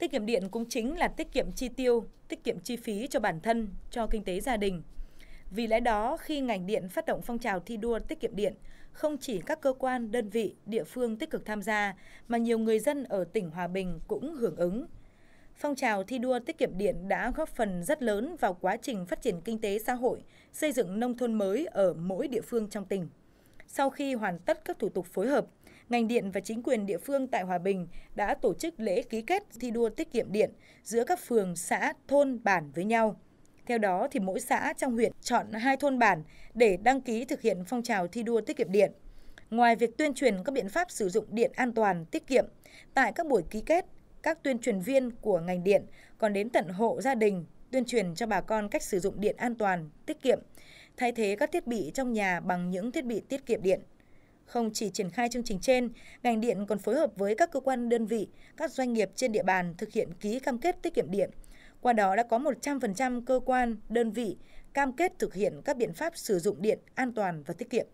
Tiết kiệm điện cũng chính là tiết kiệm chi tiêu, tiết kiệm chi phí cho bản thân, cho kinh tế gia đình. Vì lẽ đó, khi ngành điện phát động phong trào thi đua tiết kiệm điện, không chỉ các cơ quan, đơn vị, địa phương tích cực tham gia, mà nhiều người dân ở tỉnh Hòa Bình cũng hưởng ứng. Phong trào thi đua tiết kiệm điện đã góp phần rất lớn vào quá trình phát triển kinh tế xã hội, xây dựng nông thôn mới ở mỗi địa phương trong tỉnh. Sau khi hoàn tất các thủ tục phối hợp, ngành điện và chính quyền địa phương tại Hòa Bình đã tổ chức lễ ký kết thi đua tiết kiệm điện giữa các phường, xã, thôn, bản với nhau. Theo đó thì mỗi xã trong huyện chọn hai thôn bản để đăng ký thực hiện phong trào thi đua tiết kiệm điện. Ngoài việc tuyên truyền các biện pháp sử dụng điện an toàn, tiết kiệm, tại các buổi ký kết, các tuyên truyền viên của ngành điện còn đến tận hộ gia đình tuyên truyền cho bà con cách sử dụng điện an toàn, tiết kiệm, thay thế các thiết bị trong nhà bằng những thiết bị tiết kiệm điện. Không chỉ triển khai chương trình trên, ngành điện còn phối hợp với các cơ quan đơn vị, các doanh nghiệp trên địa bàn thực hiện ký cam kết tiết kiệm điện. Qua đó đã có 100% cơ quan, đơn vị cam kết thực hiện các biện pháp sử dụng điện an toàn và tiết kiệm.